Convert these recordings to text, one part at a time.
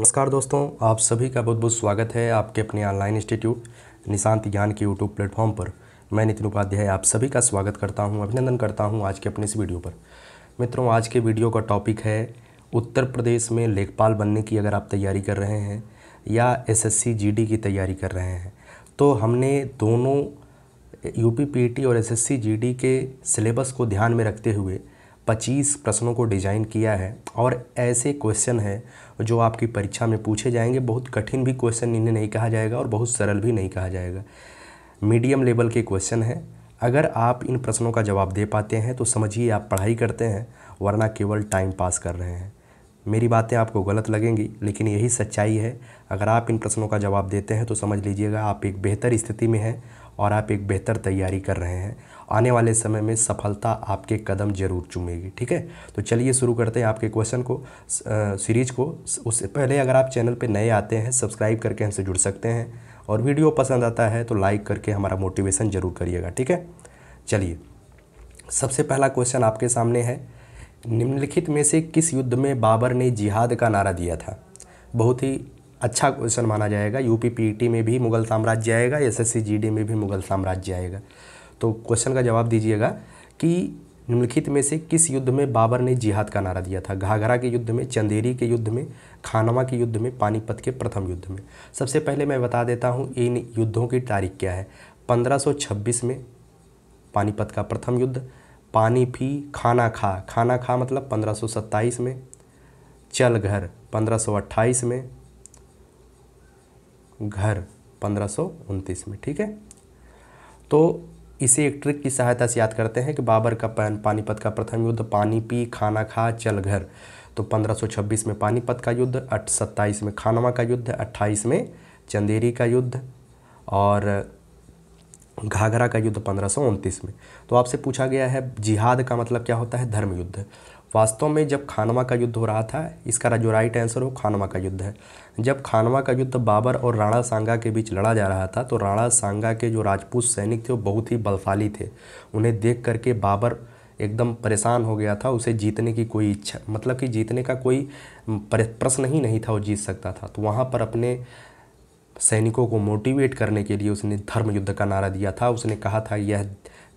नमस्कार दोस्तों आप सभी का बहुत बहुत स्वागत है आपके अपने ऑनलाइन इंस्टीट्यूट निशांत ज्ञान के यूट्यूब प्लेटफॉर्म पर मैं नितिन उपाध्याय आप सभी का स्वागत करता हूं अभिनंदन करता हूं आज के अपने इस वीडियो पर मित्रों आज के वीडियो का टॉपिक है उत्तर प्रदेश में लेखपाल बनने की अगर आप तैयारी कर रहे हैं या एस एस की तैयारी कर रहे हैं तो हमने दोनों यू पी e और एस एस के सिलेबस को ध्यान में रखते हुए पच्चीस प्रश्नों को डिज़ाइन किया है और ऐसे क्वेश्चन हैं जो आपकी परीक्षा में पूछे जाएंगे बहुत कठिन भी क्वेश्चन इन्हें नहीं कहा जाएगा और बहुत सरल भी नहीं कहा जाएगा मीडियम लेवल के क्वेश्चन हैं अगर आप इन प्रश्नों का जवाब दे पाते हैं तो समझिए आप पढ़ाई करते हैं वरना केवल टाइम पास कर रहे हैं मेरी बातें आपको गलत लगेंगी लेकिन यही सच्चाई है अगर आप इन प्रश्नों का जवाब देते हैं तो समझ लीजिएगा आप एक बेहतर स्थिति में हैं और आप एक बेहतर तैयारी कर रहे हैं आने वाले समय में सफलता आपके कदम जरूर चूमेगी ठीक है तो चलिए शुरू करते हैं आपके क्वेश्चन को सीरीज को उससे पहले अगर आप चैनल पर नए आते हैं सब्सक्राइब करके हमसे जुड़ सकते हैं और वीडियो पसंद आता है तो लाइक करके हमारा मोटिवेशन जरूर करिएगा ठीक है चलिए सबसे पहला क्वेश्चन आपके सामने है निम्नलिखित में से किस युद्ध में बाबर ने जिहाद का नारा दिया था बहुत ही अच्छा क्वेश्चन माना जाएगा यूपी पीटी में भी मुगल साम्राज्य आएगा एसएससी जीडी में भी मुगल साम्राज्य आएगा तो क्वेश्चन का जवाब दीजिएगा कि निम्नलिखित में से किस युद्ध में बाबर ने जिहाद का नारा दिया था घाघरा के युद्ध में चंदेरी के युद्ध में खानवा के युद्ध में पानीपत के प्रथम युद्ध में सबसे पहले मैं बता देता हूँ इन युद्धों की तारीख क्या है पंद्रह में पानीपत का प्रथम युद्ध पानी फी खाना खा खाना खा मतलब पंद्रह में चल घर पंद्रह में घर पंद्रह में ठीक है तो इसे एक ट्रिक की सहायता से याद करते हैं कि बाबर का पैन पानीपत का प्रथम युद्ध पानी पी खाना खा चल घर तो 1526 में पानीपत का युद्ध अठ सत्ताईस में खानवा का युद्ध 28 में चंदेरी का युद्ध और घाघरा का युद्ध पंद्रह में तो आपसे पूछा गया है जिहाद का मतलब क्या होता है धर्म युद्ध वास्तव में जब खानवा का युद्ध हो रहा था इसका जो राइट आंसर हो खानवा का युद्ध है जब खानवा का युद्ध बाबर और राणा सांगा के बीच लड़ा जा रहा था तो राणा सांगा के जो राजपूत सैनिक थे वो बहुत ही बलशाली थे उन्हें देख करके बाबर एकदम परेशान हो गया था उसे जीतने की कोई इच्छा मतलब कि जीतने का कोई प्रश्न ही नहीं था वो जीत सकता था तो वहाँ पर अपने सैनिकों को मोटिवेट करने के लिए उसने धर्म युद्ध का नारा दिया था उसने कहा था यह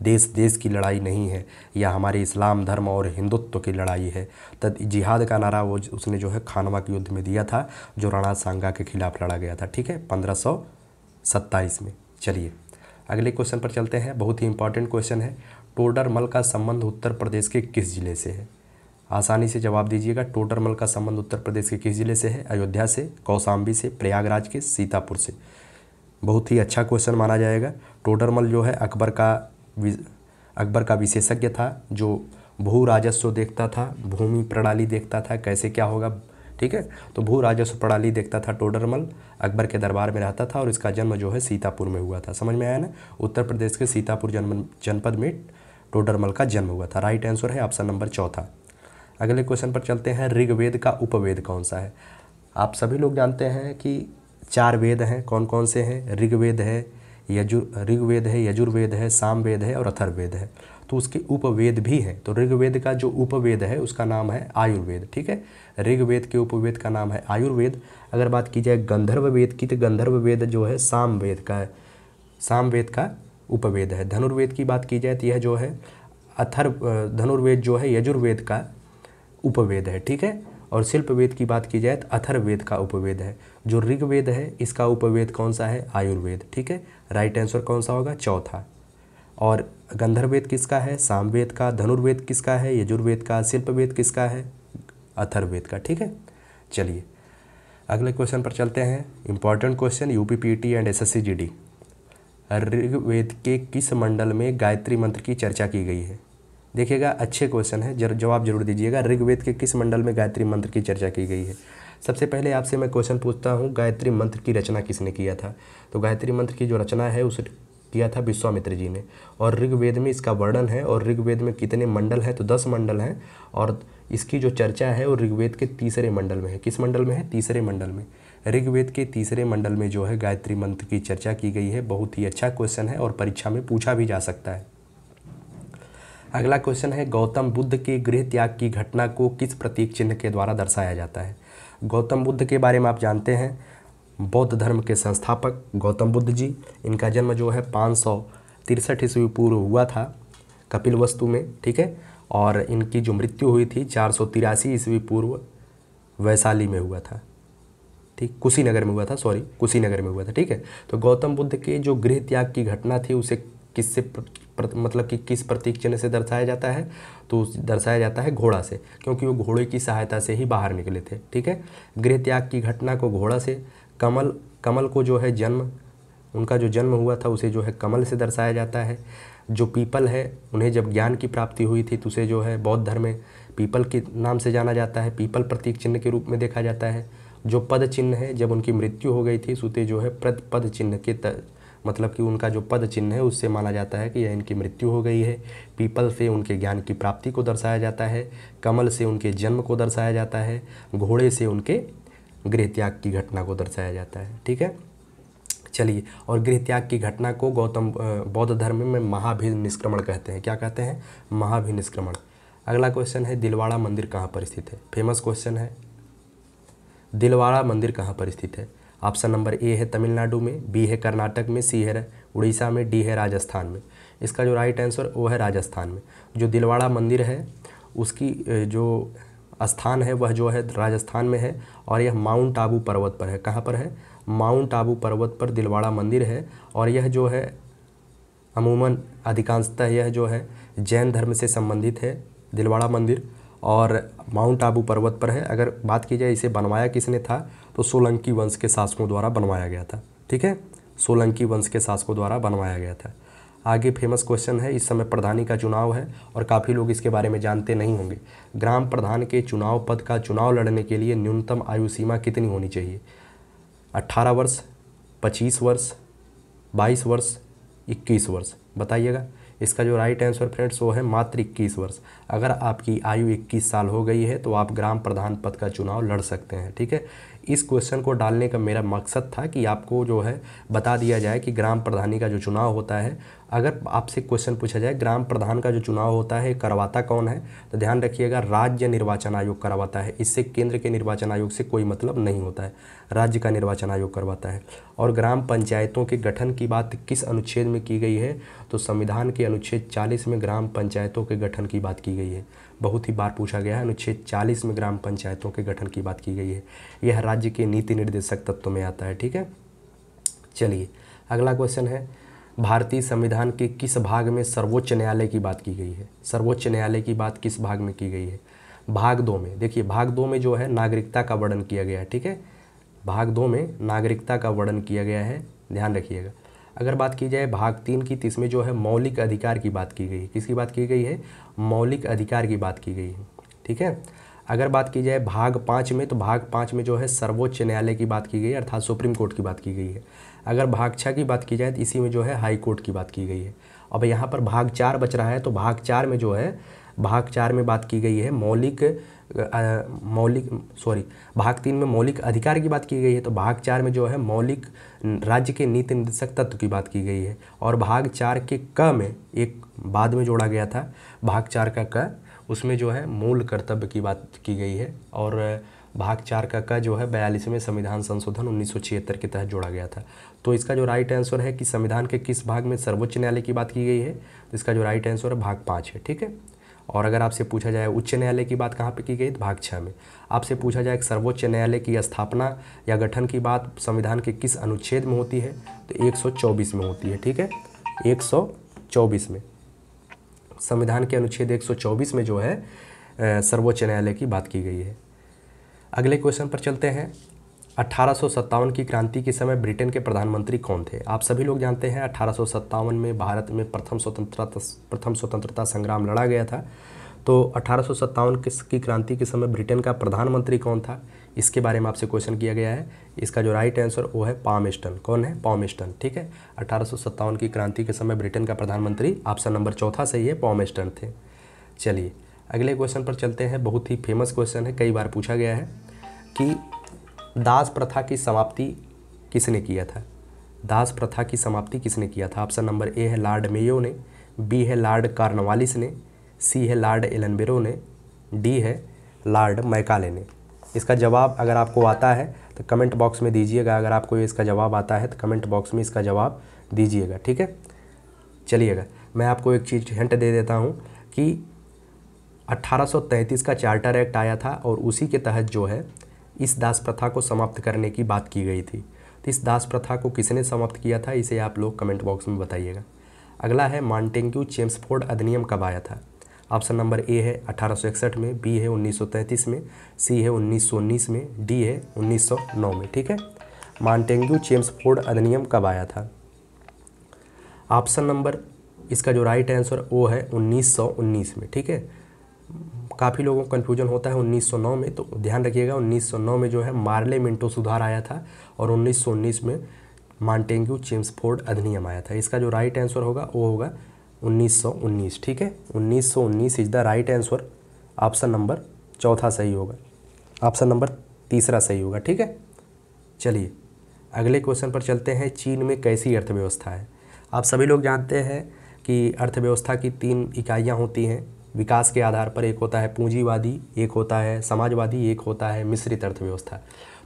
देश देश की लड़ाई नहीं है या हमारे इस्लाम धर्म और हिंदुत्व की लड़ाई है तद जिहाद का नारा वो उसने जो है खानवा के युद्ध में दिया था जो राणा सांगा के खिलाफ लड़ा गया था ठीक है पंद्रह में चलिए अगले क्वेश्चन पर चलते हैं बहुत ही इंपॉर्टेंट क्वेश्चन है टोडरमल का संबंध उत्तर प्रदेश के किस जिले से है आसानी से जवाब दीजिएगा टोडरमल का संबंध उत्तर प्रदेश के किस जिले से है अयोध्या से कौसाम्बी से प्रयागराज के सीतापुर से बहुत ही अच्छा क्वेश्चन माना जाएगा टोडरमल जो है अकबर का अकबर का विशेषज्ञ था जो भू राजस्व देखता था भूमि प्रणाली देखता था कैसे क्या होगा ठीक है तो भू राजस्व प्रणाली देखता था टोडरमल अकबर के दरबार में रहता था और इसका जन्म जो है सीतापुर में हुआ था समझ में आया ना उत्तर प्रदेश के सीतापुर जन्म जनपद में टोडरमल का जन्म हुआ था राइट आंसर है ऑप्शन नंबर चौथा अगले क्वेश्चन पर चलते हैं ऋग्वेद का उपवेद कौन सा है आप सभी लोग जानते हैं कि चार वेद हैं कौन कौन से हैं ऋग्वेद है यजु ऋग्वेद है यजुर्वेद है सामवेद है और अथर्वेद है तो उसके उपवेद भी हैं तो ऋग्वेद का जो उपवेद है उसका नाम है आयुर्वेद ठीक है ऋग्वेद के उपवेद का नाम है आयुर्वेद अगर बात की जाए गंधर्व वेद की तो गंधर्व वेद जो है सामवेद का है सामवेद का उपवेद है धनुर्वेद की बात की जाए तो यह जो है अथर् धनुर्वेद जो है यजुर्वेद का उपवेद है ठीक है और शिल्पवेद की बात की जाए तो अथर्वेद का उपवेद है जो ऋग्वेद है इसका उपवेद कौन सा है आयुर्वेद ठीक है राइट आंसर कौन सा होगा चौथा और गंधर्वेद किसका है सामवेद का धनुर्वेद किसका है यजुर्वेद का शिल्पवेद किसका है अथर्वेद का ठीक है चलिए अगले क्वेश्चन पर चलते हैं important question U P and S S Rigveda के किस मंडल में गायत्री मंत्र की चर्चा की गई है देखिएगा अच्छे क्वेश्चन है जवाब जरूर दीजिएगा ऋग्वेद के किस मंडल में गायत्री मंत्र की चर्चा की गई है सबसे पहले आपसे मैं क्वेश्चन पूछता हूँ गायत्री मंत्र की रचना किसने किया था तो गायत्री मंत्र की जो रचना है उस किया था विश्वामित्र जी ने और ऋग्वेद में इसका वर्णन है और ऋग्वेद में कितने मंडल हैं तो दस मंडल हैं और इसकी जो चर्चा है वो ऋग्वेद के तीसरे मंडल में है किस मंडल में है तीसरे मंडल में ऋग्वेद के तीसरे मंडल में जो है गायत्री मंत्र की चर्चा की गई है बहुत ही अच्छा क्वेश्चन है और परीक्षा में पूछा भी जा सकता है अगला क्वेश्चन है गौतम बुद्ध के गृह त्याग की घटना को किस प्रतीक चिन्ह के द्वारा दर्शाया जाता है गौतम बुद्ध के बारे में आप जानते हैं बौद्ध धर्म के संस्थापक गौतम बुद्ध जी इनका जन्म जो है पाँच सौ तिरसठ ईस्वी पूर्व हुआ था कपिल वस्तु में ठीक है और इनकी जो मृत्यु हुई थी चार सौ तिरासी ईस्वी पूर्व वैशाली में हुआ था ठीक कुशीनगर में हुआ था सॉरी कुशीनगर में हुआ था ठीक है तो गौतम बुद्ध के जो गृह त्याग की घटना थी उसे किससे मतलब कि किस प्रतीक चिन्ह से दर्शाया जाता है तो दर्शाया जाता है घोड़ा से क्योंकि वो घोड़े की सहायता से ही बाहर निकले थे ठीक है गृह त्याग की घटना को घोड़ा से कमल कमल को जो है जन्म उनका जो जन्म हुआ था उसे जो है कमल से दर्शाया जाता है जो पीपल है उन्हें जब ज्ञान की प्राप्ति हुई थी तो उसे जो है बौद्ध धर्म में पीपल के नाम से जाना जाता है पीपल प्रतीक चिन्ह के रूप में देखा जाता है जो पद चिन्ह है जब उनकी मृत्यु हो गई थी सूते जो है प्रद पद चिन्ह के तर, मतलब कि उनका जो पद चिन्ह है उससे माना जाता है कि यह इनकी मृत्यु हो गई है पीपल से उनके ज्ञान की प्राप्ति को दर्शाया जाता है कमल से उनके जन्म को दर्शाया जाता है घोड़े से उनके गृह त्याग की घटना को दर्शाया जाता है ठीक है चलिए और गृह त्याग की घटना को गौतम बौद्ध धर्म में महाभि निष्क्रमण कहते हैं क्या कहते हैं महाभि निष्क्रमण अगला क्वेश्चन है दिलवाड़ा मंदिर कहाँ पर स्थित है फेमस क्वेश्चन है दिलवाड़ा मंदिर कहाँ पर स्थित है ऑप्शन नंबर ए है तमिलनाडु में बी है कर्नाटक में सी है उड़ीसा में डी है राजस्थान में इसका जो राइट आंसर वो है राजस्थान में जो दिलवाड़ा मंदिर है उसकी जो स्थान है वह जो है राजस्थान में है और यह माउंट आबू पर्वत पर है कहाँ पर है माउंट आबू पर्वत पर दिलवाड़ा मंदिर है और यह जो है अमूमन अधिकांशतः यह जो है जैन धर्म से संबंधित है दिलवाड़ा मंदिर और माउंट आबू पर्वत पर है अगर बात की जाए इसे बनवाया किसने था तो सोलंकी वंश के शासकों द्वारा बनवाया गया था ठीक है सोलंकी वंश के शासकों द्वारा बनवाया गया था आगे फेमस क्वेश्चन है इस समय प्रधानी का चुनाव है और काफ़ी लोग इसके बारे में जानते नहीं होंगे ग्राम प्रधान के चुनाव पद का चुनाव लड़ने के लिए न्यूनतम आयु सीमा कितनी होनी चाहिए 18 वर्ष 25 वर्ष 22 वर्ष 21 वर्ष बताइएगा इसका जो राइट आंसर फ्रेंड्स वो है मात्र इक्कीस वर्ष अगर आपकी आयु इक्कीस साल हो गई है तो आप ग्राम प्रधान पद का चुनाव लड़ सकते हैं ठीक है इस क्वेश्चन को डालने का मेरा मकसद था कि आपको जो है बता दिया जाए कि ग्राम प्रधानी का जो चुनाव होता है अगर आपसे क्वेश्चन पूछा जाए ग्राम प्रधान का जो चुनाव होता है करवाता कौन है तो ध्यान रखिएगा राज्य निर्वाचन आयोग करवाता है इससे केंद्र के निर्वाचन आयोग से कोई मतलब नहीं होता है राज्य का निर्वाचन आयोग करवाता है और ग्राम पंचायतों के गठन की बात किस अनुच्छेद में की गई है तो संविधान के अनुच्छेद चालीस में ग्राम पंचायतों के गठन की बात की गई है बहुत ही बार पूछा गया है अनुच्छेद चालीस में ग्राम पंचायतों के गठन की बात की गई है यह राज्य के नीति निर्देशक तत्व में आता है ठीक है चलिए अगला क्वेश्चन है भारतीय संविधान के किस भाग में सर्वोच्च न्यायालय की बात की गई है सर्वोच्च न्यायालय की बात किस भाग में की गई है भाग दो में देखिए भाग दो में जो है नागरिकता का वर्णन किया गया है ठीक है भाग दो में नागरिकता का वर्णन किया गया है ध्यान रखिएगा अगर बात की जाए भाग तीन की तीस तो में जो है मौलिक अधिकार की बात की गई है किसकी बात की गई है मौलिक अधिकार की बात की गई है ठीक है अगर बात की जाए भाग पाँच में तो भाग पाँच में जो है सर्वोच्च न्यायालय की बात की गई है अर्थात सुप्रीम कोर्ट की बात की गई है अगर भाग छः की बात की जाए तो इसी में जो है हाई कोर्ट की बात की गई है अब यहाँ पर भाग चार बच रहा है तो भाग चार में जो है भाग चार में बात की गई है मौलिक मौलिक सॉरी भाग तीन में मौलिक अधिकार की बात की गई है तो भाग चार में जो है मौलिक राज्य के नीति निर्देशक तत्व की बात की गई है और भाग चार के क में एक बाद में जोड़ा गया था भाग चार का क उसमें जो है मूल कर्तव्य की बात की गई है और भाग चार का का जो है बयालीसवें संविधान संशोधन उन्नीस के तहत जोड़ा गया था तो इसका जो राइट आंसर है कि संविधान के किस भाग में सर्वोच्च न्यायालय की बात की गई है तो इसका जो राइट आंसर है भाग पाँच है ठीक है और अगर आपसे पूछा जाए उच्च न्यायालय की बात कहाँ पे की गई तो भाग छः में आपसे पूछा जाए कि सर्वोच्च न्यायालय की स्थापना या गठन की बात संविधान के किस अनुच्छेद में होती है तो 124 में होती है ठीक है 124 में संविधान के अनुच्छेद 124 में जो है सर्वोच्च न्यायालय की बात की गई है अगले क्वेश्चन पर चलते हैं अठारह की क्रांति के समय ब्रिटेन के प्रधानमंत्री कौन थे आप सभी लोग जानते हैं अठारह में भारत में प्रथम स्वतंत्रता प्रथम स्वतंत्रता संग्राम लड़ा गया था तो अठारह की क्रांति के समय ब्रिटेन का प्रधानमंत्री कौन था इसके बारे में आपसे क्वेश्चन किया गया है इसका जो राइट आंसर वो है पामिस्टन कौन है पामिस्टन ठीक है अठारह की क्रांति के समय ब्रिटेन का प्रधानमंत्री ऑप्शन नंबर चौथा सही है पॉमिस्टन थे चलिए अगले क्वेश्चन पर चलते हैं बहुत ही फेमस क्वेश्चन है कई बार पूछा गया है कि दास प्रथा की समाप्ति किसने किया था दास प्रथा की समाप्ति किसने किया था ऑप्शन नंबर ए है लॉर्ड मेयो ने बी है लॉर्ड कार्नवालिस ने सी है लॉर्ड एलनबेरो ने डी है लॉर्ड मैकाले ने इसका जवाब अगर आपको आता है तो कमेंट बॉक्स में दीजिएगा अगर आपको इसका जवाब आता है तो कमेंट बॉक्स में इसका जवाब दीजिएगा ठीक है चलिएगा मैं आपको एक चीज़ हिंट दे देता हूँ कि 1833 का चार्टर एक्ट आया था और उसी के तहत जो है इस दास प्रथा को समाप्त करने की बात की गई थी तो इस दास प्रथा को किसने समाप्त किया था इसे आप लोग कमेंट बॉक्स में बताइएगा अगला है मॉन्टेंग्यू चेम्सफोर्ड अधिनियम कब आया था ऑप्शन नंबर ए है 1861 में बी है 1933 में सी है 1919 में डी है 1909 में ठीक है चेम्स फोर्ड अधिनियम कब आया था ऑप्शन नंबर इसका जो राइट आंसर वो है 1919 में ठीक है काफ़ी लोगों को कन्फ्यूजन होता है 1909 में तो ध्यान रखिएगा 1909 में जो है मार्ले मिंटो सुधार आया था और 1919 में चेम्स फोर्ड अधिनियम आया था इसका जो राइट आंसर होगा वो होगा 1919 ठीक है 1919 is the right answer option number चौथा सही होगा ऑप्शन नंबर तीसरा सही होगा ठीक है चलिए अगले क्वेश्चन पर चलते हैं चीन में कैसी अर्थव्यवस्था है आप सभी लोग जानते हैं कि अर्थव्यवस्था की तीन इकाइयाँ होती हैं विकास के आधार पर एक होता है पूंजीवादी एक होता है समाजवादी एक होता है मिश्रित अर्थव्यवस्था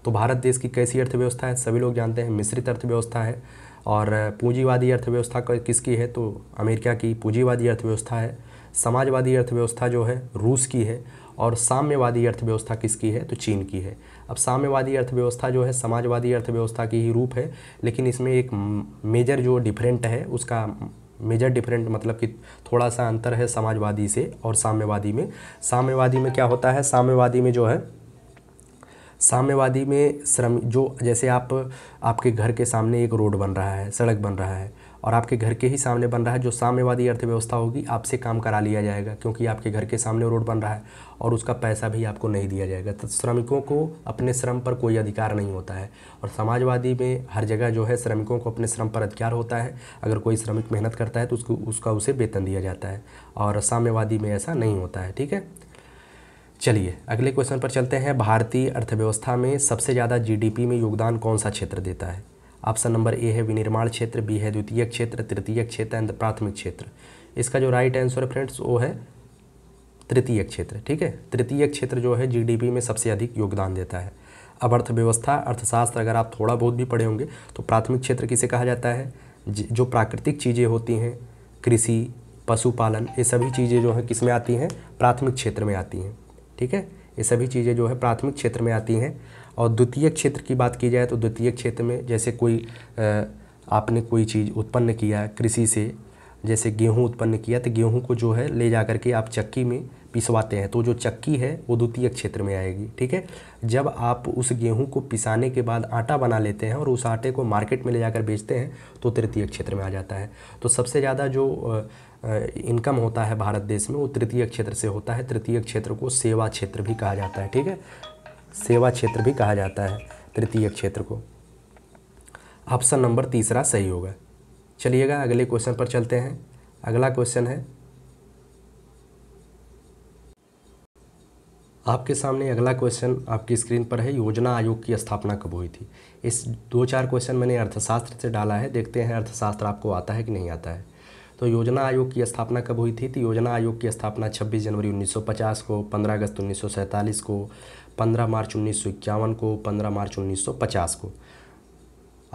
तो भारत देश की कैसी अर्थव्यवस्था है सभी लोग जानते हैं मिश्रित अर्थव्यवस्था है और पूंजीवादी अर्थव्यवस्था किसकी है तो अमेरिका की पूंजीवादी अर्थव्यवस्था है समाजवादी अर्थव्यवस्था जो है रूस की है और साम्यवादी अर्थव्यवस्था किसकी है तो चीन की है अब साम्यवादी अर्थव्यवस्था जो है समाजवादी अर्थव्यवस्था की ही रूप है लेकिन इसमें एक मेजर जो डिफरेंट है उसका मेजर डिफरेंट मतलब कि थोड़ा सा अंतर है समाजवादी से और साम्यवादी में साम्यवादी में क्या होता है साम्यवादी में जो है साम्यवादी में श्रम जो जैसे आप आपके घर के सामने एक रोड बन रहा है सड़क बन रहा है और आपके घर के ही सामने बन रहा है जो साम्यवादी अर्थव्यवस्था होगी आपसे काम करा लिया जाएगा क्योंकि आपके घर के सामने रोड बन रहा है और उसका पैसा भी आपको नहीं दिया जाएगा तो श्रमिकों को अपने श्रम पर कोई अधिकार नहीं होता है और समाजवादी में हर जगह जो है श्रमिकों को अपने श्रम पर अधिकार होता है अगर कोई श्रमिक मेहनत करता है तो उसको उसका उसे वेतन दिया जाता है और साम्यवादी में ऐसा नहीं होता है ठीक है चलिए अगले क्वेश्चन पर चलते हैं भारतीय अर्थव्यवस्था में सबसे ज़्यादा जीडीपी में योगदान कौन सा क्षेत्र देता है ऑप्शन नंबर ए है विनिर्माण क्षेत्र बी है द्वितीय क्षेत्र तृतीय क्षेत्र एंड प्राथमिक क्षेत्र इसका जो राइट आंसर है फ्रेंड्स वो है तृतीय क्षेत्र ठीक है तृतीय क्षेत्र जो है जीडीपी में सबसे अधिक योगदान देता है अब अर्थव्यवस्था अर्थशास्त्र अगर आप थोड़ा बहुत भी पढ़े होंगे तो प्राथमिक क्षेत्र किसे कहा जाता है जो प्राकृतिक चीज़ें होती हैं कृषि पशुपालन ये सभी चीज़ें जो हैं किस में आती हैं प्राथमिक क्षेत्र में आती हैं ठीक है ये सभी चीज़ें जो है प्राथमिक क्षेत्र में आती हैं और द्वितीय क्षेत्र की बात की जाए तो द्वितीय क्षेत्र में जैसे कोई आपने कोई चीज़ उत्पन्न किया कृषि से जैसे गेहूँ उत्पन्न किया तो गेहूँ को जो है ले जा के आप चक्की में पिसवाते हैं तो जो चक्की है वो द्वितीय क्षेत्र में आएगी ठीक है जब आप उस गेहूँ को पिसाने के बाद आटा बना लेते हैं और उस आटे को मार्केट में ले जाकर बेचते हैं तो तृतीय क्षेत्र में आ जाता है तो सबसे ज़्यादा जो इनकम होता है भारत देश में वो तृतीय क्षेत्र से होता है तृतीय क्षेत्र को सेवा क्षेत्र भी कहा जाता है ठीक है सेवा क्षेत्र भी कहा जाता है तृतीय क्षेत्र को ऑप्शन नंबर तीसरा सही होगा चलिएगा अगले क्वेश्चन पर चलते हैं अगला क्वेश्चन है आपके सामने अगला क्वेश्चन आपकी स्क्रीन पर है योजना आयोग की स्थापना कब हुई थी इस दो चार क्वेश्चन मैंने अर्थशास्त्र से डाला है देखते हैं अर्थशास्त्र आपको आता है कि नहीं आता है तो योजना आयोग की स्थापना कब हुई थी तो योजना आयोग की स्थापना 26 जनवरी 1950 को 15 अगस्त उन्नीस को 15 मार्च उन्नीस को 15 मार्च 1950 को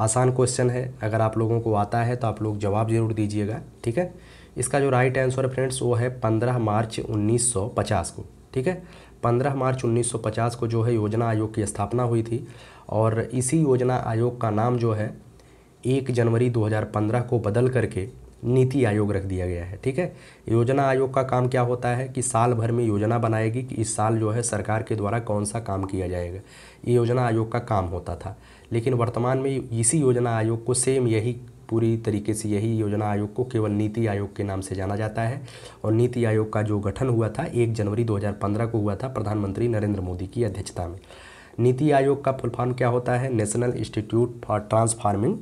आसान क्वेश्चन है अगर आप लोगों को आता है तो आप लोग जवाब ज़रूर दीजिएगा ठीक है इसका जो राइट आंसर है फ्रेंड्स वो है पंद्रह मार्च 1950 को ठीक है पंद्रह मार्च 1950 को जो है योजना आयोग की स्थापना हुई थी और इसी योजना आयोग का नाम जो है एक जनवरी 2015 को बदल करके नीति आयोग रख दिया गया है ठीक है योजना आयोग का काम क्या होता है कि साल भर में योजना बनाएगी कि इस साल जो है सरकार के द्वारा कौन सा काम किया जाएगा ये योजना आयोग का काम होता था लेकिन वर्तमान में इसी योजना आयोग को सेम यही पूरी तरीके से यही योजना आयोग को केवल नीति आयोग के नाम से जाना जाता है और नीति आयोग का जो गठन हुआ था एक जनवरी 2015 को हुआ था प्रधानमंत्री नरेंद्र मोदी की अध्यक्षता में नीति आयोग का फुल फॉर्म क्या होता है नेशनल इंस्टीट्यूट फॉर ट्रांसफार्मिंग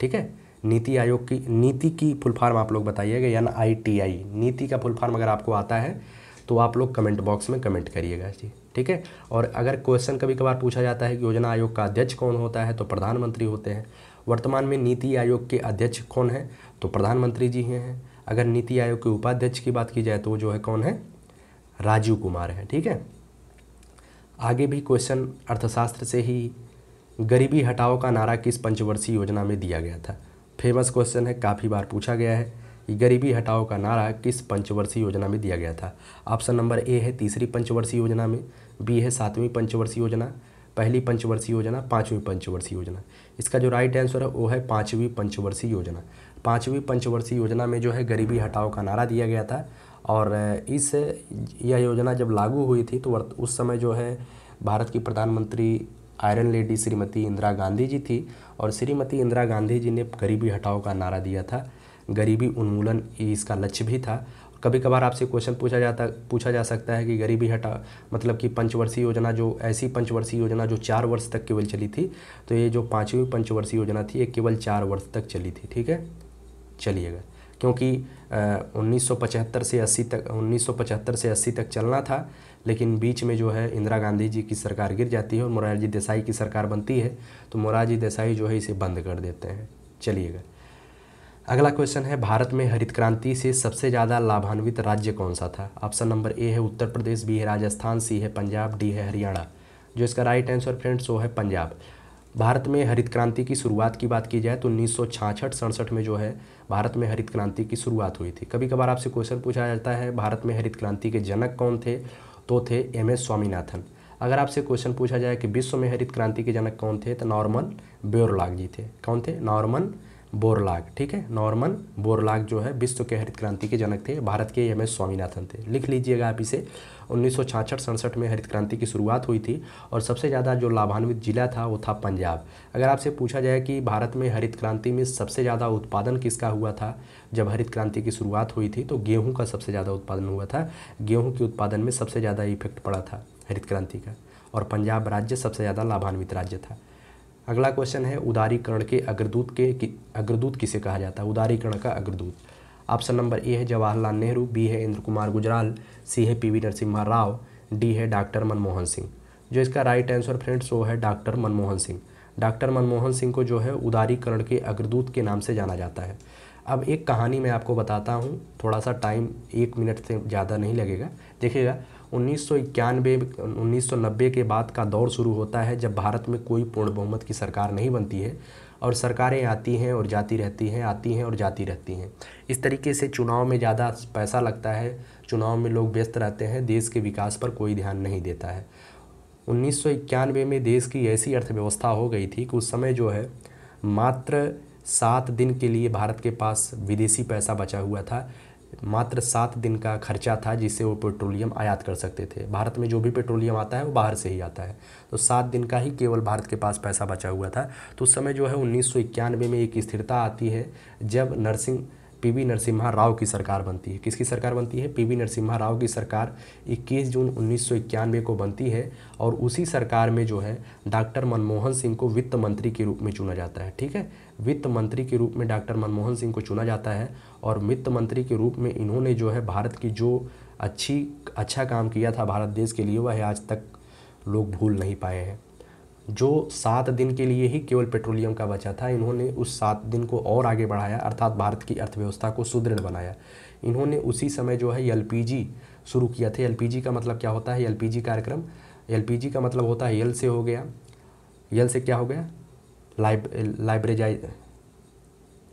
ठीक है नीति आयोग की नीति की फुल फॉर्म आप लोग बताइएगा यानी आईटीआई नीति का फुल फॉर्म अगर आपको आता है तो आप लोग कमेंट बॉक्स में कमेंट करिएगा जी ठीक है और अगर क्वेश्चन कभी कभार पूछा जाता है कि योजना आयोग का अध्यक्ष कौन होता है तो प्रधानमंत्री होते हैं वर्तमान में नीति आयोग के अध्यक्ष कौन है तो प्रधानमंत्री जी हैं अगर नीति आयोग के उपाध्यक्ष की बात की जाए तो वो जो है कौन है राजीव कुमार है ठीक है आगे भी क्वेश्चन अर्थशास्त्र से ही गरीबी हटाओ का नारा किस पंचवर्षीय योजना में दिया गया था फेमस क्वेश्चन है काफ़ी बार पूछा गया है कि गरीबी हटाओ का नारा किस पंचवर्षीय योजना में दिया गया था ऑप्शन नंबर ए है तीसरी पंचवर्षीय योजना में बी है सातवीं पंचवर्षीय योजना पहली पंचवर्षीय योजना पाँचवीं पंचवर्षीय योजना इसका जो राइट आंसर है वो है पाँचवीं पंचवर्षीय योजना पाँचवीं पंचवर्षीय योजना में जो है गरीबी हटाओ का नारा दिया गया था और इस यह योजना जब लागू हुई थी तो उस समय जो है भारत की प्रधानमंत्री आयरन लेडी श्रीमती इंदिरा गांधी जी थी और श्रीमती इंदिरा गांधी जी ने गरीबी हटाओ का नारा दिया था गरीबी उन्मूलन इसका लक्ष्य भी था कभी कभार आपसे क्वेश्चन पूछा जाता पूछा जा सकता है कि गरीबी हटा मतलब कि पंचवर्षीय योजना जो ऐसी पंचवर्षीय योजना जो चार वर्ष तक केवल चली थी तो ये जो पाँचवीं पंचवर्षीय योजना थी ये केवल चार वर्ष तक चली थी ठीक है चलिएगा क्योंकि उन्नीस से अस्सी तक उन्नीस से अस्सी तक चलना था लेकिन बीच में जो है इंदिरा गांधी जी की सरकार गिर जाती है और मोरारजी देसाई की सरकार बनती है तो मोरारजी देसाई जो है इसे बंद कर देते हैं चलिएगा अगला क्वेश्चन है भारत में हरित क्रांति से सबसे ज़्यादा लाभान्वित राज्य कौन सा था ऑप्शन नंबर ए है उत्तर प्रदेश बी है राजस्थान सी है पंजाब डी है हरियाणा जो इसका राइट आंसर फ्रेंड्स वो है पंजाब भारत में हरित क्रांति की शुरुआत की बात की जाए तो उन्नीस सौ सड़सठ में जो है भारत में हरित क्रांति की शुरुआत हुई थी कभी कभार आपसे क्वेश्चन पूछा जाता है भारत में हरित क्रांति के जनक कौन थे तो थे एम एस स्वामीनाथन अगर आपसे क्वेश्चन पूछा जाए कि विश्व में हरित क्रांति के जनक कौन थे तो नॉर्मन ब्योरलाग जी थे कौन थे नॉर्मन बोरलाग ठीक है नॉर्मन बोरलाग जो है विश्व के हरित क्रांति के जनक थे भारत के एम एस स्वामीनाथन थे लिख लीजिएगा आप इसे उन्नीस सौ सड़सठ में हरित क्रांति की शुरुआत हुई थी और सबसे ज़्यादा जो लाभान्वित जिला था वो था पंजाब अगर आपसे पूछा जाए कि भारत में हरित क्रांति में सबसे ज़्यादा उत्पादन किसका हुआ था जब हरित क्रांति की शुरुआत हुई थी तो गेहूँ का सबसे ज़्यादा उत्पादन हुआ था गेहूँ के उत्पादन में सबसे ज़्यादा इफेक्ट पड़ा था हरित क्रांति का और पंजाब राज्य सबसे ज़्यादा लाभान्वित राज्य था अगला क्वेश्चन है उदारीकरण के अग्रदूत के कि, अग्रदूत किसे कहा जाता है उदारीकरण का अग्रदूत ऑप्शन नंबर ए है जवाहरलाल नेहरू बी है इंद्र कुमार गुजराल सी है पीवी नरसिम्हा राव डी है डॉक्टर मनमोहन सिंह जो इसका राइट आंसर फ्रेंड्स वो है डॉक्टर मनमोहन सिंह डॉक्टर मनमोहन सिंह को जो है उदारीकरण के अग्रदूत के नाम से जाना जाता है अब एक कहानी मैं आपको बताता हूँ थोड़ा सा टाइम एक मिनट से ज़्यादा नहीं लगेगा देखिएगा उन्नीस सौ के बाद का दौर शुरू होता है जब भारत में कोई पूर्ण बहुमत की सरकार नहीं बनती है और सरकारें आती हैं और जाती रहती हैं आती हैं और जाती रहती हैं इस तरीके से चुनाव में ज़्यादा पैसा लगता है चुनाव में लोग व्यस्त रहते हैं देश के विकास पर कोई ध्यान नहीं देता है उन्नीस में देश की ऐसी अर्थव्यवस्था हो गई थी कि उस समय जो है मात्र सात दिन के लिए भारत के पास विदेशी पैसा बचा हुआ था मात्र सात दिन का खर्चा था जिससे वो पेट्रोलियम आयात कर सकते थे भारत में जो भी पेट्रोलियम आता है वो बाहर से ही आता है तो सात दिन का ही केवल भारत के पास पैसा बचा हुआ था तो उस समय जो है उन्नीस में एक स्थिरता आती है जब नर्सिंग पीवी नरसिम्हा राव की सरकार बनती है किसकी सरकार बनती है पीवी नरसिम्हा राव की सरकार 21 जून उन्नीस को बनती है और उसी सरकार में जो है डॉक्टर मनमोहन सिंह को वित्त मंत्री के रूप में चुना जाता है ठीक है वित्त मंत्री के रूप में डॉक्टर मनमोहन सिंह को चुना जाता है और वित्त मंत्री के रूप में इन्होंने जो है भारत की जो अच्छी अच्छा काम किया था भारत देश के लिए वह आज तक लोग भूल नहीं पाए हैं जो सात दिन के लिए ही केवल पेट्रोलियम का बचा था इन्होंने उस सात दिन को और आगे बढ़ाया अर्थात भारत की अर्थव्यवस्था को सुदृढ़ बनाया इन्होंने उसी समय जो है एल शुरू किया था एल का मतलब क्या होता है एल कार्यक्रम एल का मतलब होता है यल से हो गया यल से क्या हो गया लाइब लाइब्रेजाइ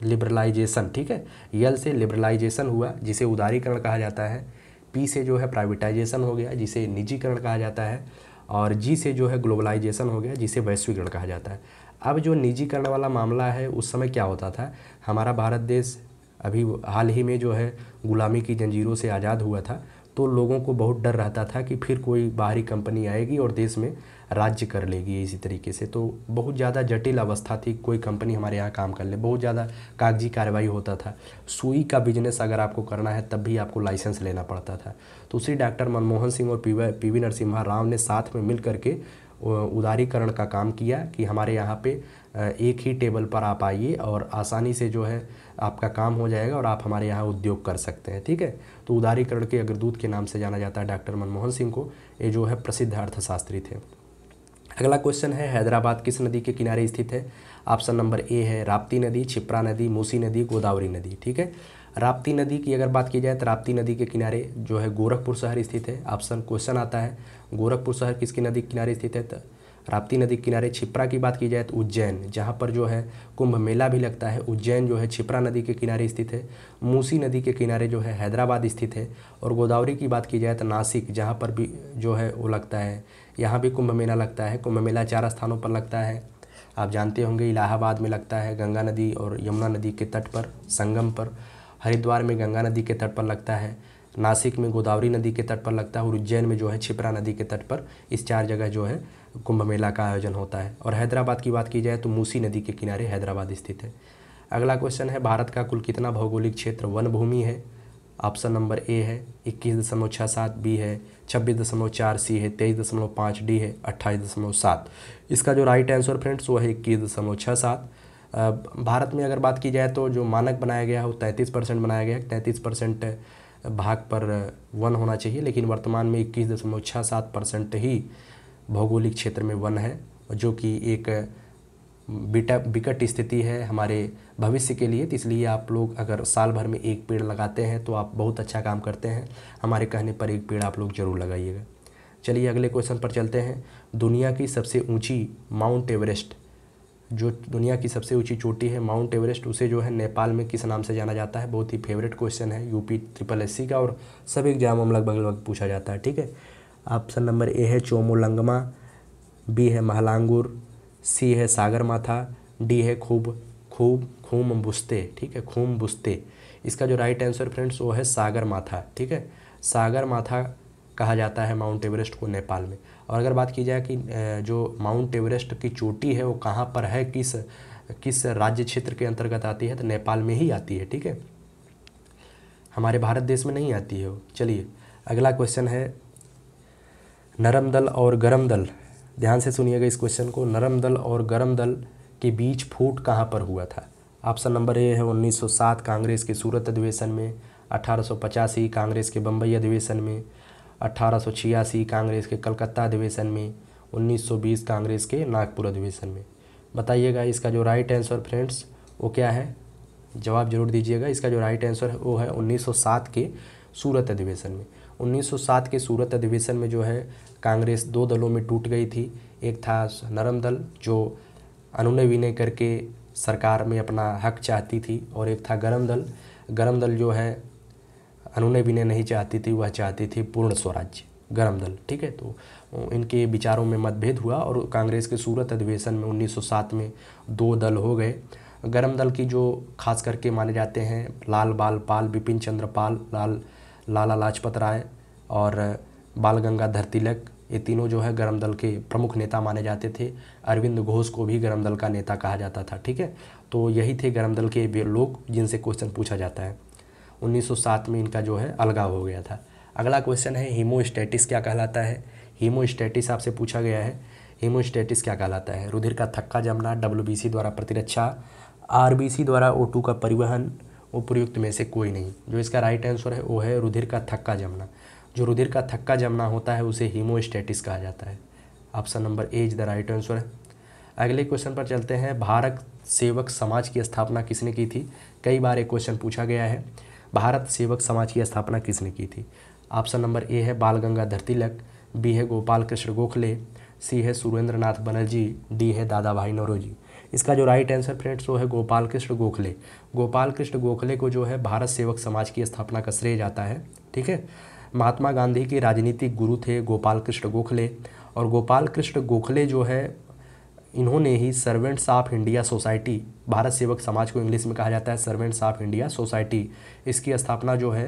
लिबरलाइजेशन ठीक है यल से लिबरलाइजेशन हुआ जिसे उदारीकरण कहा जाता है पी से जो है प्राइवेटाइजेशन हो गया जिसे निजीकरण कहा जाता है और जी से जो है ग्लोबलाइजेशन हो गया जिसे वैश्वीकरण कहा जाता है अब जो निजीकरण वाला मामला है उस समय क्या होता था हमारा भारत देश अभी हाल ही में जो है गुलामी की जंजीरों से आज़ाद हुआ था तो लोगों को बहुत डर रहता था कि फिर कोई बाहरी कंपनी आएगी और देश में राज्य कर लेगी इसी तरीके से तो बहुत ज़्यादा जटिल अवस्था थी कोई कंपनी हमारे यहाँ काम कर ले बहुत ज़्यादा कागजी कार्रवाई होता था सुई का बिजनेस अगर आपको करना है तब भी आपको लाइसेंस लेना पड़ता था तो उसी डॉक्टर मनमोहन सिंह और पी वी नरसिम्हा राव ने साथ में मिल करके उदारीकरण का काम किया कि हमारे यहाँ पे एक ही टेबल पर आप आइए और आसानी से जो है आपका काम हो जाएगा और आप हमारे यहाँ उद्योग कर सकते हैं ठीक है तो उदारीकरण के अग्रदूत के नाम से जाना जाता है डॉक्टर मनमोहन सिंह को ये जो है प्रसिद्ध अर्थशास्त्री थे अगला क्वेश्चन है हैदराबाद किस नदी के किनारे स्थित है ऑप्शन नंबर ए है राप्ती नदी छिप्रा नदी मूसी नदी गोदावरी नदी ठीक है राप्ती नदी की अगर बात की जाए तो राप्ती नदी के किनारे जो है गोरखपुर शहर स्थित है ऑप्शन क्वेश्चन आता है गोरखपुर शहर किसकी नदी के किनारे स्थित है तो राप्ती नदी किनारे छिप्रा की बात की जाए तो उज्जैन जहाँ पर जो है कुंभ मेला भी लगता है उज्जैन जो है छिपरा नदी के किनारे स्थित है मूसी नदी के किनारे जो है हैदराबाद स्थित है और गोदावरी की बात की जाए तो नासिक जहाँ पर भी जो है वो लगता है यहाँ भी कुंभ मेला लगता है कुंभ मेला चार स्थानों पर लगता है आप जानते होंगे इलाहाबाद में लगता है गंगा नदी और यमुना नदी के तट पर संगम पर हरिद्वार में गंगा नदी के तट पर लगता है नासिक में गोदावरी नदी के तट पर लगता है और उज्जैन में जो है छिपरा नदी के तट पर इस चार जगह जो है कुंभ मेला का आयोजन होता है और हैदराबाद की बात की जाए तो मूसी नदी के किनारे हैदराबाद स्थित है अगला क्वेश्चन है भारत का कुल कितना भौगोलिक क्षेत्र वन भूमि है ऑप्शन नंबर ए है इक्कीस दशमलव छः सात बी है छब्बीस दशमलव चार सी है तेईस दशमलव पाँच डी है अट्ठाईस दशमलव सात इसका जो राइट आंसर फ्रेंड्स वो है इक्कीस दशमलव छः सात भारत में अगर बात की जाए तो जो मानक बनाया गया है वो तैंतीस परसेंट बनाया गया है तैंतीस परसेंट भाग पर वन होना चाहिए लेकिन वर्तमान में इक्कीस दशमलव छः सात परसेंट ही भौगोलिक क्षेत्र में वन है जो कि एक बिटा विकट स्थिति है हमारे भविष्य के लिए तो इसलिए आप लोग अगर साल भर में एक पेड़ लगाते हैं तो आप बहुत अच्छा काम करते हैं हमारे कहने पर एक पेड़ आप लोग जरूर लगाइएगा चलिए अगले क्वेश्चन पर चलते हैं दुनिया की सबसे ऊंची माउंट एवरेस्ट जो दुनिया की सबसे ऊंची चोटी है माउंट एवरेस्ट उसे जो है नेपाल में किस नाम से जाना जाता है बहुत ही फेवरेट क्वेश्चन है यूपी ट्रिपल एस का और सब एग्जाम हम लगभग लगभग पूछा जाता है ठीक है ऑप्शन नंबर ए है चोमोलंगमा बी है महलांगुर सी है सागर माथा डी है खूब खूब खूम बुस्ते ठीक है खूम बुस्ते इसका जो राइट आंसर फ्रेंड्स वो है सागर माथा ठीक है सागर माथा कहा जाता है माउंट एवरेस्ट को नेपाल में और अगर बात की जाए कि जो माउंट एवरेस्ट की चोटी है वो कहाँ पर है किस किस राज्य क्षेत्र के अंतर्गत आती है तो नेपाल में ही आती है ठीक है हमारे भारत देश में नहीं आती है वो चलिए अगला क्वेश्चन है नरम दल और गर्म दल ध्यान से सुनिएगा इस क्वेश्चन को नरम दल और गर्म दल के बीच फूट कहाँ पर हुआ था ऑप्शन नंबर ए है 1907 कांग्रेस के सूरत अधिवेशन में अठारह कांग्रेस के बम्बई अधिवेशन में अठारह कांग्रेस के कलकत्ता अधिवेशन में 1920 कांग्रेस के नागपुर अधिवेशन में बताइएगा इसका जो राइट आंसर फ्रेंड्स वो क्या है जवाब जरूर दीजिएगा इसका जो राइट आंसर है वो है 1907 के सूरत अधिवेशन में 1907 के सूरत अधिवेशन में जो है कांग्रेस दो दलों में टूट गई थी एक था नरम दल जो अनुनय विनय करके सरकार में अपना हक चाहती थी और एक था गरम दल गरम दल जो है अनुनय विनय नहीं चाहती थी वह चाहती थी पूर्ण स्वराज्य गरम दल ठीक है तो इनके विचारों में मतभेद हुआ और कांग्रेस के सूरत अधिवेशन में 1907 में दो दल हो गए गरम दल की जो खास करके माने जाते हैं लाल बाल पाल बिपिन चंद्र पाल लाल लाला लाजपत राय और बाल गंगाधर तिलक ये तीनों जो है गर्म दल के प्रमुख नेता माने जाते थे अरविंद घोष को भी गर्म दल का नेता कहा जाता था ठीक है तो यही थे गर्म दल के लोग जिनसे क्वेश्चन पूछा जाता है 1907 में इनका जो है अलगाव हो गया था अगला क्वेश्चन है हीमोस्टेटिस क्या कहलाता है हीमोस्टेटिस आपसे पूछा गया है हीमोस्टेटिस क्या कहलाता है रुधिर का थक्का जमना डब्ल्यू द्वारा प्रतिरक्षा आर द्वारा ओ का परिवहन उपयुक्त में से कोई नहीं जो इसका राइट आंसर है वो है रुधिर का थक्का जमना जो रुधिर का थक्का जमना होता है उसे हीमोस्टेटिस कहा जाता है option number A is the right answer है अगले क्वेश्चन पर चलते हैं भारत सेवक समाज की स्थापना किसने की थी कई बार एक क्वेश्चन पूछा गया है भारत सेवक समाज की स्थापना किसने की थी ऑप्शन नंबर ए है बाल गंगाधर तिलक बी है गोपाल कृष्ण गोखले सी है सुरेंद्र नाथ बनर्जी डी है दादा भाई नौरोजी इसका जो राइट आंसर फ्रेंड्स वो है गोपाल कृष्ण गोखले गोपाल कृष्ण गोखले को जो है भारत सेवक समाज की स्थापना का श्रेय जाता है ठीक है महात्मा गांधी के राजनीतिक गुरु थे गोपाल कृष्ण गोखले और गोपाल कृष्ण गोखले जो है इन्होंने ही Servants of India Society Bharat Sevak Samaj को इंग्लिश में कहा जाता है सर्वेंट्स ऑफ इंडिया सोसाइटी इसकी स्थापना जो है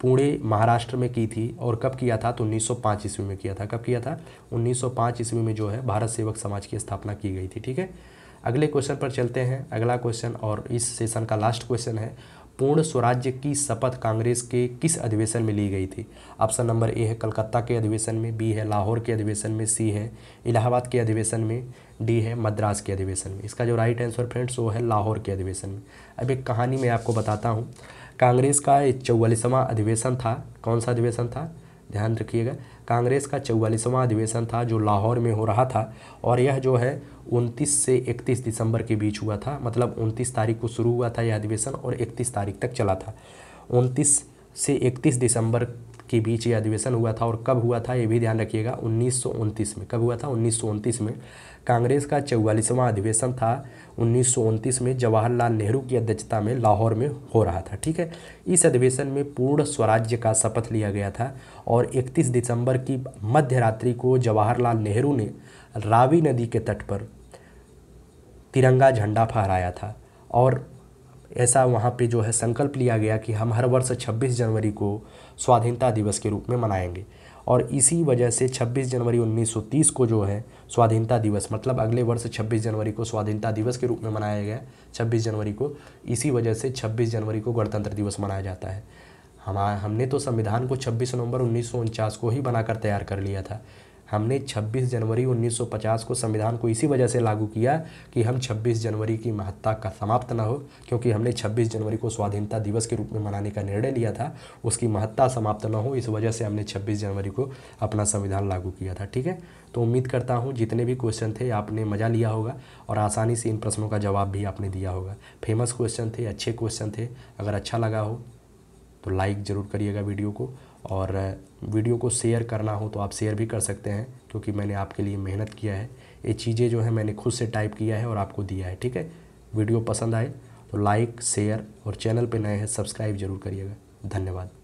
पुणे महाराष्ट्र में की थी और कब किया था तो 1905 ईस्वी में किया था कब किया था 1905 ईस्वी में जो है भारत सेवक समाज की स्थापना की गई थी ठीक है अगले क्वेश्चन पर चलते हैं अगला क्वेश्चन और इस सेशन का लास्ट क्वेश्चन है पूर्ण स्वराज्य की शपथ कांग्रेस के किस अधिवेशन में ली गई थी ऑप्शन नंबर ए है कलकत्ता के अधिवेशन में बी है लाहौर के अधिवेशन में सी है इलाहाबाद के अधिवेशन में डी है मद्रास के अधिवेशन में इसका जो राइट आंसर फ्रेंड्स वो है लाहौर के अधिवेशन में अब एक कहानी मैं आपको बताता हूँ कांग्रेस का चौवालीसवां अधिवेशन था कौन सा अधिवेशन था ध्यान रखिएगा कांग्रेस का चौवालीसवां अधिवेशन था जो लाहौर में हो रहा था और यह जो है 29 से 31 दिसंबर के बीच हुआ था मतलब 29 तारीख को शुरू हुआ था यह अधिवेशन और 31 तारीख तक चला था 29 से 31 दिसंबर के बीच ये अधिवेशन हुआ था और कब हुआ था ये भी ध्यान रखिएगा उन्नीस में कब हुआ था उन्नीस में कांग्रेस का चौवालीसवां अधिवेशन था उन्नीस में जवाहरलाल नेहरू की अध्यक्षता में लाहौर में हो रहा था ठीक है इस अधिवेशन में पूर्ण स्वराज्य का शपथ लिया गया था और 31 दिसंबर की मध्य रात्रि को जवाहरलाल नेहरू ने रावी नदी के तट पर तिरंगा झंडा फहराया था और ऐसा वहाँ पे जो है संकल्प लिया गया कि हम हर वर्ष 26 जनवरी को स्वाधीनता दिवस के रूप में मनाएंगे और इसी वजह से 26 जनवरी 1930 को जो है स्वाधीनता दिवस मतलब अगले वर्ष 26 जनवरी को स्वाधीनता दिवस के रूप में मनाया गया 26 जनवरी को इसी वजह से 26 जनवरी को गणतंत्र दिवस मनाया जाता है हम हमने तो संविधान को 26 नवंबर उन्नीस को ही बनाकर तैयार कर लिया था हमने 26 जनवरी 1950 को संविधान को इसी वजह से लागू किया कि हम 26 जनवरी की महत्ता का समाप्त ना हो क्योंकि हमने 26 जनवरी को स्वाधीनता दिवस के रूप में मनाने का निर्णय लिया था उसकी महत्ता समाप्त ना हो इस वजह से हमने 26 जनवरी को अपना संविधान लागू किया था ठीक है तो उम्मीद करता हूँ जितने भी क्वेश्चन थे आपने मज़ा लिया होगा और आसानी से इन प्रश्नों का जवाब भी आपने दिया होगा फेमस क्वेश्चन थे अच्छे क्वेश्चन थे अगर अच्छा लगा हो तो लाइक ज़रूर करिएगा वीडियो को और वीडियो को शेयर करना हो तो आप शेयर भी कर सकते हैं क्योंकि मैंने आपके लिए मेहनत किया है ये चीज़ें जो है मैंने खुद से टाइप किया है और आपको दिया है ठीक है वीडियो पसंद आए तो लाइक शेयर और चैनल पर नए हैं सब्सक्राइब जरूर करिएगा धन्यवाद